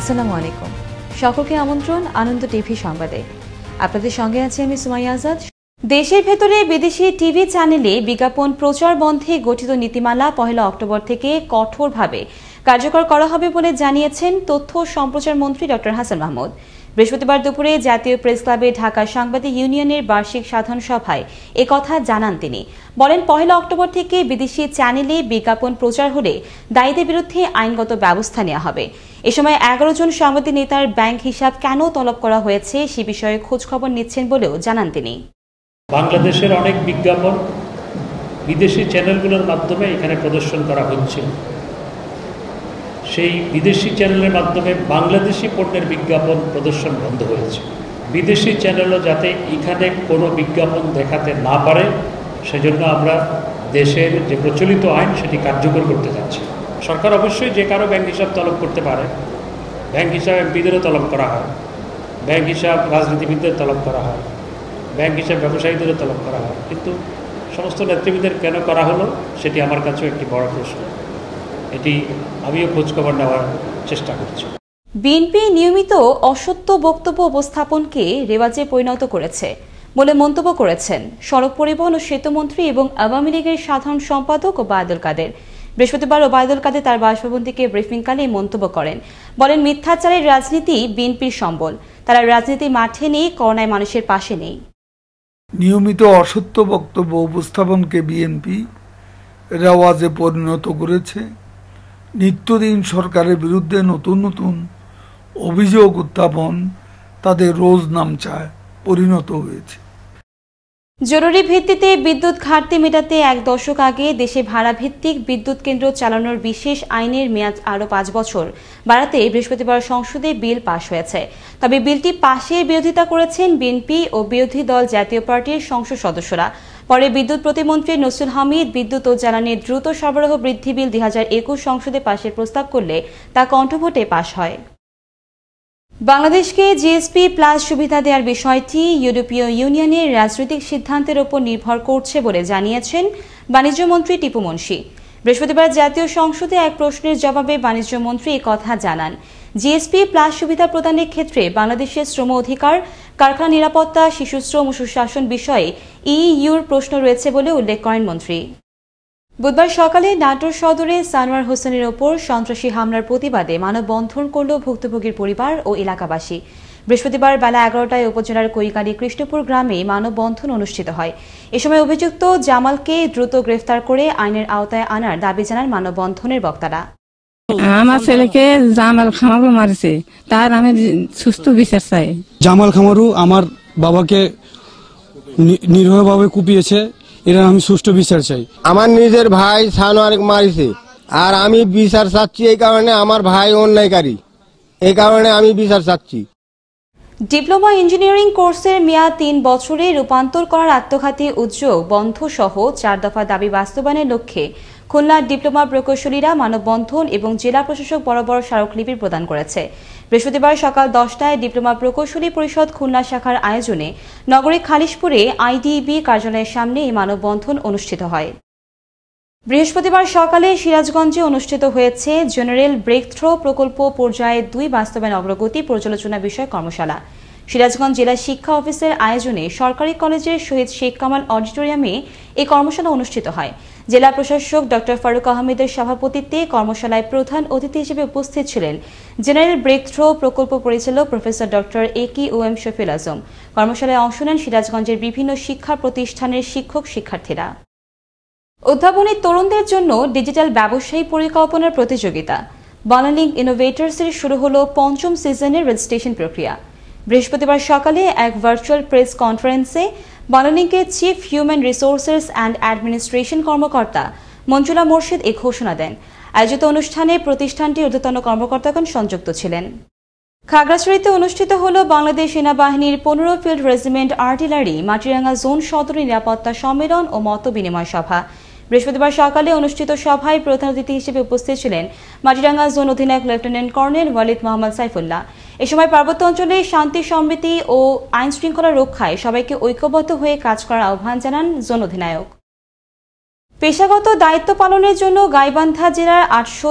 আসসালামু আলাইকুম সকলকে আমন্ত্রণ আনন্দ টিভি সংবাদে আপনাদের সঙ্গে আছি আমি সুমাইয়া আজাদ দেশের ভেতরে বিদেশি টিভি চ্যানেলে বিজ্ঞাপন প্রচার বন্ধে গঠিত নীতিমালা পহেলা অক্টোবর থেকে কঠোরভাবে কার্যকর করা হবে বলে জানিয়েছেন তথ্য সম্প্রচার মন্ত্রী ড হাসান মাহমুদ বৃহস্পতিবার দুপুরে জাতীয় প্রেস ক্লাবে ঢাকা সাংবাদিক ইউনিয়নের বার্ষিক সাধারণ সভায় একথা জানান তিনি বলেন পহেলা অক্টোবর থেকে বিদেশি চ্যানেলে বিজ্ঞাপন প্রচার হলে দায়ীদের বিরুদ্ধে আইনগত ব্যবস্থা নেওয়া হবে এ সময় এগারো জন সংবাদী নেতার ব্যাংক হিসাব কেন তলব করা হয়েছে সে বিষয়ে খোঁজখবর নিচ্ছেন বলেও জানান তিনি বাংলাদেশের অনেক বিজ্ঞাপন বিদেশি চ্যানেলগুলোর মাধ্যমে এখানে প্রদর্শন করা হচ্ছে সেই বিদেশি চ্যানেলের মাধ্যমে বাংলাদেশি পণ্যের বিজ্ঞাপন প্রদর্শন বন্ধ হয়েছে বিদেশি চ্যানেলও যাতে এখানে কোনো বিজ্ঞাপন দেখাতে না পারে সেজন্য আমরা দেশের যে প্রচলিত আইন সেটি কার্যকর করতে যাচ্ছি সরকার অবশ্যই যে কারো ব্যাংক হিসাব তলব করতে পারে ব্যাংক হিসাব এমপিদেরও তলব করা হয় ব্যাংক হিসাব রাজনীতিবিদদের তলব করা হয় ব্যাংক হিসাব ব্যবসায়ীদেরও তলব করা হয় কিন্তু সমস্ত নেতৃবৃদের কেন করা হলো সেটি আমার কাছেও একটি বড় প্রশ্ন এটি আমিও খোঁজখবর নেওয়ার চেষ্টা করছি বিএনপি নিয়মিত অসত্য বক্তব্য উপস্থাপনকে রেওয়াজে পরিণত করেছে বলে মন্তব্য করেছেন সড়ক পরিবহন ও সেতুমন্ত্রী এবং আওয়ামী লীগের সাধারণ সম্পাদক ও বায়দুল কাদের বৃহস্পতিবার ওবায়দুল কাদের তার বাসভবন থেকে ব্রিফিংকালে এই মন্তব্য করেন বলেন মিথ্যাচারের রাজনীতি বিএনপির সম্বল তারা রাজনীতি মাঠে নেই করোনায় মানুষের পাশে নেই নিয়মিত অসত্য বক্তব্য উপস্থাপনকে বিএনপি রেওয়াজে পরিণত করেছে নিত্যদিন সরকারের বিরুদ্ধে নতুন নতুন অভিযোগ উত্থাপন তাদের রোজ চায় পরিণত হয়েছে জরুরি ভিত্তিতে বিদ্যুৎ ঘাটতি মেটাতে এক দশক আগে দেশে ভাড়াভিত্তিক বিদ্যুৎ কেন্দ্র চালানোর বিশেষ আইনের মেয়াদ আরও পাঁচ বছর বাড়াতে বৃহস্পতিবার সংসদে বিল পাশ হয়েছে তবে বিলটি পাশের বিরোধিতা করেছেন বিএনপি ও বিরোধী দল জাতীয় পার্টির সংসদ সদস্যরা পরে বিদ্যুৎ প্রতিমন্ত্রী নসরুল হামিদ বিদ্যুৎ ও জ্বালানির দ্রুত সরবরাহ বৃদ্ধি বিল দুই সংসদে পাশের প্রস্তাব করলে তা কণ্ঠভোটে পাশ হয় বাংলাদেশকে জিএসপি প্লাস সুবিধা দেওয়ার বিষয়টি ইউরোপীয় ইউনিয়নের রাজনৈতিক সিদ্ধান্তের ওপর নির্ভর করছে বলে জানিয়েছেন বাণিজ্যমন্ত্রী টিপু মুন্সি বৃহস্পতিবার জাতীয় সংসদে এক প্রশ্নের জবাবে বাণিজ্যমন্ত্রী একথা জানান জিএসপি প্লাস সুবিধা প্রদানের ক্ষেত্রে বাংলাদেশের শ্রম অধিকার কারখানা নিরাপত্তা শিশুশ্রম ও সুশাসন বিষয়ে ইইউর প্রশ্ন রয়েছে বলে উল্লেখ করেন মন্ত্রী বুধবার সকালে নাটোর সদরে সানোয়ার হোসেনের ওপর সন্ত্রাসী হামলার প্রতিবাদে মানববন্ধন করল ভুক্তভোগীর পরিবার ও এলাকাবাসী বৃহস্পতিবার বেলা এগারোটায় উপজেলার কৈকালী কৃষ্ণপুর গ্রামে মানববন্ধন অনুষ্ঠিত হয় এ সময় অভিযুক্ত জামালকে দ্রুত গ্রেফতার করে আইনের আওতায় আনার দাবি জানান মানববন্ধনের বক্তারা আমার ছেলেকে জামাল খামারু মারছে তার আমি সুস্থ বিচার চাই জামাল খামারু আমার বাবাকে নির্ভয়ভাবে কুপিয়েছে এরা আমি সুষ্ঠু বিচার চাই আমার নিজের ভাই সানোয়ার মারিছে আর আমি বিচার চাচ্ছি এই কারণে আমার ভাই অন্যায়কারী এই কারণে আমি বিচার চাচ্ছি ডিপ্লোমা ইঞ্জিনিয়ারিং কোর্সের মেয়াদ তিন বছরে রূপান্তর করার আত্মঘাতী উদ্যোগ বন্ধ সহ চার দফা দাবি বাস্তবায়নের লক্ষ্যে খুলনার ডিপ্লোমা প্রকৌশলীরা মানববন্ধন এবং জেলা প্রশাসক বরাবর স্মারকলিপি প্রদান করেছে বৃহস্পতিবার সকাল দশটায় ডিপ্লোমা প্রকৌশলী পরিষদ খুলনা শাখার আয়োজনে নগরীর খালিশপুরে আইডিবি কার্যালয়ের সামনে এই মানববন্ধন অনুষ্ঠিত হয় বৃহস্পতিবার সকালে সিরাজগঞ্জে অনুষ্ঠিত হয়েছে জেনারেল ব্রেক থ্রো প্রকল্প পর্যায়ে দুই বাস্তবায়ন অগ্রগতি পর্যালোচনা বিষয় কর্মশালা সিরাজগঞ্জ জেলা শিক্ষা অফিসের আয়োজনে সরকারি কলেজের শহীদ শেখ কামাল অডিটোরিয়ামে এই কর্মশালা অনুষ্ঠিত হয় জেলা প্রশাসক ডক্টর ফারুক আহমেদের সভাপতিত্বে কর্মশালায় প্রধান অতিথি হিসেবে উপস্থিত ছিলেন জেনারেল ব্রেক থ্রো প্রকল্প পরিচালক প্রফেসর ডক্টর এ কে ও এম শফিল আজম কর্মশালায় অংশ নেন সিরাজগঞ্জের বিভিন্ন শিক্ষা প্রতিষ্ঠানের শিক্ষক শিক্ষার্থীরা উদ্ভাবনী তরুণদের জন্য ডিজিটাল ব্যবসায়ী পরিকল্পনার প্রতিযোগিতা বানালিং ইনোভেটার্সের শুরু হল পঞ্চম সিজনের রেজিস্ট্রেশন প্রক্রিয়া বৃহস্পতিবার সকালে এক ভার্চুয়াল প্রেস কনফারেন্সে বনানীকে chief human resources and administration কর্মকর্তা মঞ্জুলা মোর্শেদ এ ঘোষণা দেন আয়োজিত অনুষ্ঠানে প্রতিষ্ঠানটির ঊর্ধ্বতন কর্মকর্তাগণ সংযুক্ত ছিলেন খাগড়াছড়িতে অনুষ্ঠিত হল বাংলাদেশ সেনাবাহিনীর পনেরো field regiment artillery Matiranga zone সদর নিরাপত্তা সম্মেলন ও মত বিনিময় সভা বৃহস্পতিবার সকালে অনুষ্ঠিত সভায় প্রধান অতিথি হিসেবে উপস্থিত ছিলেন মাটিরাঙ্গা জোন অধিনায়ক লেফটেন্যান্ট কর্নেল ওয়ালিদ মোহাম্মদ সাইফুল্লাহ এ সময় পার্বত্য অঞ্চলে শান্তি সমৃদ্ধি ও আইন শৃঙ্খলা রক্ষায় সবাইকে ঐক্যবদ্ধ হয়ে কাজ করার আহ্বান জানান জোন অধিনায়ক পেশাগত দায়িত্ব পালনের জন্য গাইবান্ধা জেলার আটশো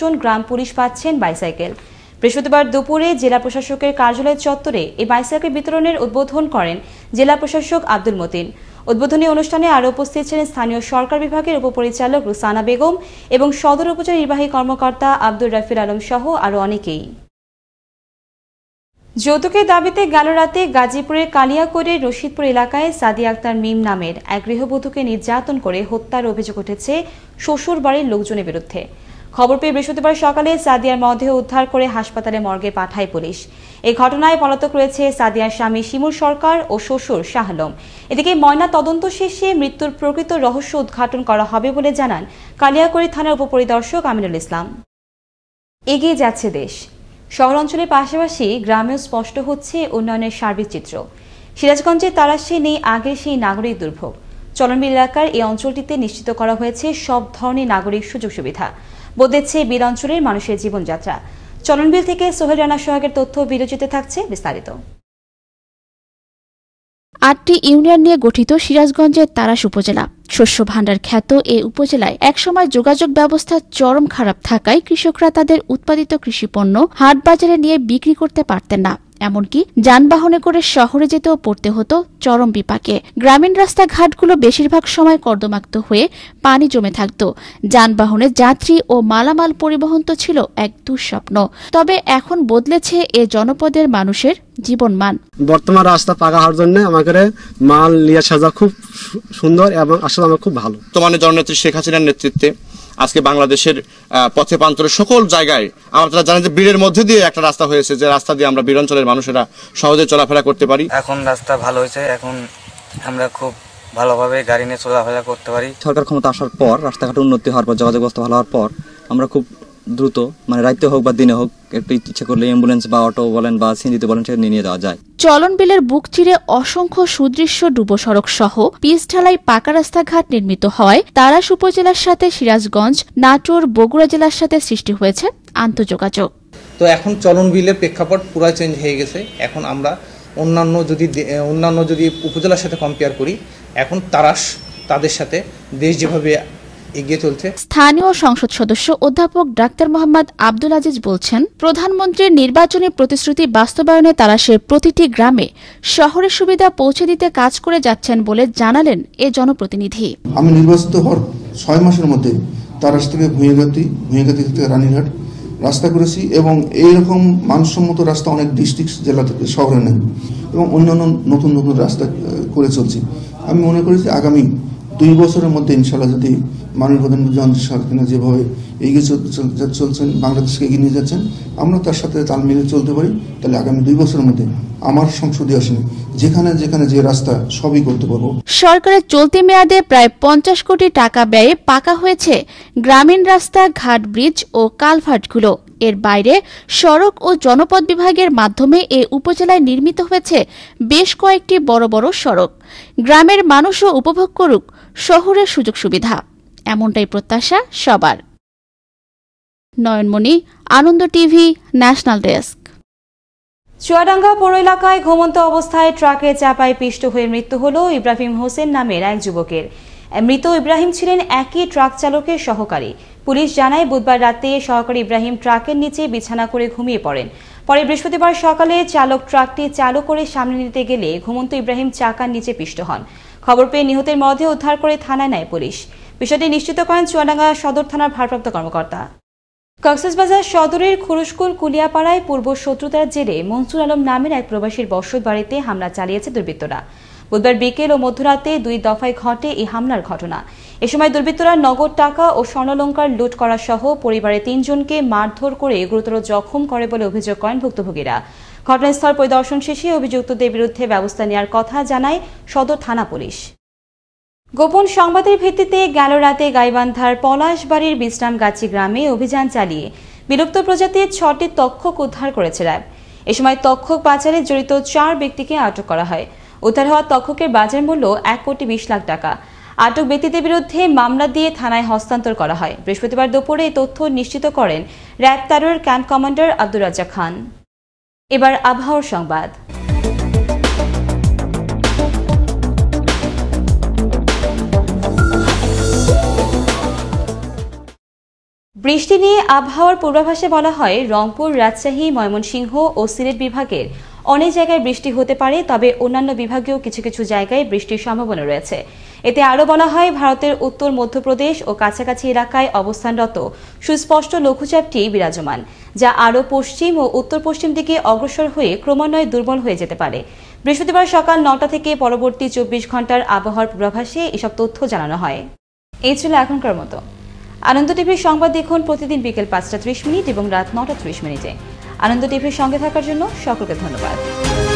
জন গ্রাম পুলিশ পাচ্ছেন বাইসাইকেল বৃহস্পতিবার দুপুরে জেলা প্রশাসকের কার্যালয় চত্বরে এই বাইসাইকেল বিতরণের উদ্বোধন করেন জেলা প্রশাসক আব্দুল মতিন উদ্বোধনী অনুষ্ঠানে আরও উপস্থিত ছিলেন স্থানীয় সরকার বিভাগের উপপরিচালক রুসানা বেগম এবং সদর উপজেলা নির্বাহী কর্মকর্তা আব্দুর রাফিল আলম সহ আরও অনেকেই যৌতুকের দাবিতে গেল রাতে গাজীপুরের কালিয়াকোড়ের রশিদপুর এলাকায় সাদিয়া আক্তার মিম নামের এক গৃহবধূকে নির্যাতন করে হত্যার অভিযোগ উঠেছে শ্বশুর বাড়ির লোকজনের বিরুদ্ধে খবর পেয়ে বৃহস্পতিবার সকালে সাদিয়ার মধ্যে উদ্ধার করে হাসপাতালে মর্গে পাঠায় পুলিশ এই ঘটনায় পলাতক রয়েছে সাদিয়ার স্বামী শিমুর সরকার ও শ্বশুর শাহলম এদিকে ময়না তদন্ত শেষে মৃত্যুর প্রকৃত রহস্য উদ্ঘাটন করা হবে বলে জানান কালিয়াকড়ি থানার উপপরিদর্শক আমিনুল ইসলাম এগিয়ে যাচ্ছে দেশ শহরাঞ্চলের পাশাপাশি গ্রামেও স্পষ্ট হচ্ছে উন্নয়নের সার্বিক চিত্র সিরাজগঞ্জে তারা সে নেই আগে সেই নাগরিক দুর্ভোগ চলনবিল এলাকার এই অঞ্চলটিতে নিশ্চিত করা হয়েছে সব ধরনের নাগরিক সুযোগ সুবিধা বদলেছে বীর অঞ্চলের মানুষের জীবনযাত্রা চলনবিল থেকে সোহেল রানা সোহাগের তথ্য বিরোচিতে থাকছে বিস্তারিত আটটি ইউনিয়ন নিয়ে গঠিত সিরাজগঞ্জের তারাস উপজেলা শস্য ভাণ্ডার খ্যাত এ উপজেলায় একসময় যোগাযোগ ব্যবস্থা চরম খারাপ থাকায় কৃষকরা তাদের উৎপাদিত কৃষিপণ্য হাট বাজারে নিয়ে বিক্রি করতে পারতেন না এমনকি যানবাহনে করে শহরে যেতেও পড়তে হতো চরম বিপাকে গ্রামীণ রাস্তাঘাটগুলো বেশিরভাগ সময় কর্দমাক্ত হয়ে পানি জমে থাকত যানবাহনে যাত্রী ও মালামাল পরিবহন তো ছিল এক দুঃস্বপ্ন তবে এখন বদলেছে এ জনপদের মানুষের জীবনমান বর্তমান রাস্তা পাকা হওয়ার জন্য আমাদের মাল নিয়ে সাজা খুব সুন্দর এবং আসলে আমার খুব ভালো তোমার জননেত্রী শেখ হাসিনার নেতৃত্বে আজকে বাংলাদেশের পথে প্রান্তরের সকল জায়গায় আমরা তারা জানেন যে বীরের মধ্যে দিয়ে একটা রাস্তা হয়েছে যে রাস্তা দিয়ে আমরা বীরাঞ্চলের মানুষেরা সহজে চলাফেরা করতে পারি এখন রাস্তা ভালো হয়েছে এখন আমরা খুব ভালোভাবে গাড়ি নিয়ে চলাফেরা করতে পারি সরকার ক্ষমতা আসার পর রাস্তাঘাট উন্নতি হওয়ার পর যোগাযোগ ব্যবস্থা ভালো হওয়ার পর আমরা খুব দ্রুত মানে রাইতে হোক বা দিনে হোক একটু ইচ্ছে করলে অ্যাম্বুলেন্স বা অটো বলেন বা সিন্ধিতে বলেন সেটা নিয়ে যাওয়া যায় চলন বিলের বুক চিরে অসংখ্য সুদৃশ্য ডুবো সড়ক সহ পিস ঢালাই পাকা রাস্তাঘাট নির্মিত হয় তারাস উপজেলার সাথে সিরাজগঞ্জ নাটোর বগুড়া জেলার সাথে সৃষ্টি হয়েছে আন্তঃযোগাযোগ তো এখন চলন বিলের প্রেক্ষাপট পুরো চেঞ্জ হয়ে গেছে এখন আমরা অন্যান্য যদি অন্যান্য যদি উপজেলার সাথে কম্পেয়ার করি এখন তারাস তাদের সাথে দেশ যেভাবে এগিয়ে চলছে স্থানীয় সংসদ সদস্য অধ্যাপক ডাক্তার মোহাম্মদ আব্দুল আজিজ বলছেন প্রধানমন্ত্রীর নির্বাচনী প্রতিশ্রুতি বাস্তবায়নে তারা সে প্রতিটি গ্রামে শহরের সুবিধা পৌঁছে দিতে কাজ করে যাচ্ছেন বলে জানালেন এ জনপ্রতিনিধি আমি নির্বাচিত হওয়ার ছয় মাসের মধ্যে তারাস থেকে ভূঁইগাতি ভূঁইগাতি থেকে রানীঘাট রাস্তা করেছি এবং এই রকম মানসম্মত রাস্তা অনেক ডিস্ট্রিক্ট জেলা থেকে শহরে নেই এবং অন্যান্য নতুন নতুন রাস্তা করে চলছি আমি মনে করি যে আগামী দুই বছরের মধ্যে ইনশাল্লাহ যদি মাননীয় প্রধানমন্ত্রী অমিত শাহ যেভাবে এগিয়ে চলছেন বাংলাদেশকে এগিয়ে নিয়ে যাচ্ছেন আমরা তার সাথে তাল মিলিয়ে চলতে পারি তাহলে আগামী দুই বছরের মধ্যে আমার সংসদীয় আসনে যেখানে যেখানে যে রাস্তা সবই করতে পারবো সরকারের চলতি মেয়াদে প্রায় পঞ্চাশ কোটি টাকা ব্যয়ে পাকা হয়েছে গ্রামীণ রাস্তা ঘাট ব্রিজ ও কালভার্টগুলো এর বাইরে সড়ক ও জনপদ বিভাগের মাধ্যমে এ উপজেলায় নির্মিত হয়েছে বেশ কয়েকটি বড় বড় সড়ক গ্রামের মানুষও উপভোগ করুক শহরের সুযোগ সুবিধা এমনটাই প্রত্যাশা সবার Nayanmoni Ananda TV national desk Chuadanga পৌর এলাকায় ঘুমন্ত অবস্থায় ট্রাকে চাপায় পিষ্ট হয়ে মৃত্যু হল ইব্রাহিম হোসেন নামের এক যুবকের মৃত ইব্রাহিম ছিলেন একই ট্রাক চালকের সহকারী পুলিশ জানায় বুধবার রাতে সহকারী ইব্রাহিম ট্রাকের নিচে বিছানা করে ঘুমিয়ে পড়েন পরে বৃহস্পতিবার সকালে চালক ট্রাকটি চালু করে সামনে নিতে গেলে ঘুমন্ত ইব্রাহিম চাকার নিচে পিষ্ট হন খবর পেয়ে নিহতের মধ্যে উদ্ধার করে থানায় নেয় পুলিশ বিষয়টি নিশ্চিত করেন চুয়াডাঙ্গা সদর থানার ভারপ্রাপ্ত কর্মকর্তা কক্সবাজার সদরের খুরুশকুল কুলিয়াপাড়ায় পূর্ব শত্রুতার জেরে মনসুর আলম নামের এক প্রবাসীর বসত বাড়িতে হামলা চালিয়েছে দুর্বৃত্তরা বুধবার বিকেল ও মধ্যরাতে দুই দফায় ঘটে এই হামলার ঘটনা এ সময় দুর্বৃত্তরা নগদ টাকা ও স্বর্ণলঙ্কার লুট করা সহ পরিবারের তিনজনকে মারধর করে গুরুতর জখম করে বলে অভিযোগ করেন ভুক্তভোগীরা ঘটনাস্থল পরিদর্শন শেষে অভিযুক্তদের বিরুদ্ধে ব্যবস্থা নেওয়ার কথা জানায় সদর থানা পুলিশ গোপন সংবাদের ভিত্তিতে গেল রাতে গাইবান্ধার পলাশবাড়ির বিশ্রামগাছি গ্রামে অভিযান চালিয়ে বিলুপ্ত প্রজাতির ছটি তক্ষক উদ্ধার করেছে র্যাব এ সময় তক্ষক পাচারে জড়িত চার ব্যক্তিকে আটক করা হয় উদ্ধার হওয়া তক্ষকের বাজার মূল্য এক কোটি বিশ লাখ টাকা আটক ব্যক্তিদের বিরুদ্ধে মামলা দিয়ে থানায় হস্তান্তর করা হয় বৃহস্পতিবার দুপুরে এই তথ্য নিশ্চিত করেন র্যাব তারুর ক্যাম্প কমান্ডার আব্দুর রাজা খান এবার আবহাওয়ার সংবাদ বৃষ্টি নিয়ে আবহাওয়ার পূর্বাভাসে বলা হয় রংপুর রাজশাহী ময়মনসিংহ ও সিলেট বিভাগের অনেক জায়গায় বৃষ্টি হতে পারে তবে অন্যান্য বিভাগেও কিছু কিছু জায়গায় বৃষ্টির সম্ভাবনা রয়েছে এতে আরও বলা হয় ভারতের উত্তর মধ্যপ্রদেশ ও কাছাকাছি এলাকায় অবস্থানরত সুস্পষ্ট লঘুচাপটি বিরাজমান যা আরও পশ্চিম ও উত্তর পশ্চিম দিকে অগ্রসর হয়ে ক্রমান্বয়ে দুর্বল হয়ে যেতে পারে বৃহস্পতিবার সকাল নটা থেকে পরবর্তী চব্বিশ ঘন্টার আবহাওয়ার পূর্বাভাসে এসব তথ্য জানানো হয় এই ছিল এখনকার মতো আনন্দ টিভির সংবাদ দেখুন প্রতিদিন বিকেল পাঁচটা ত্রিশ মিনিট এবং রাত নটা ত্রিশ মিনিটে আনন্দ টিভির সঙ্গে থাকার জন্য সকলকে ধন্যবাদ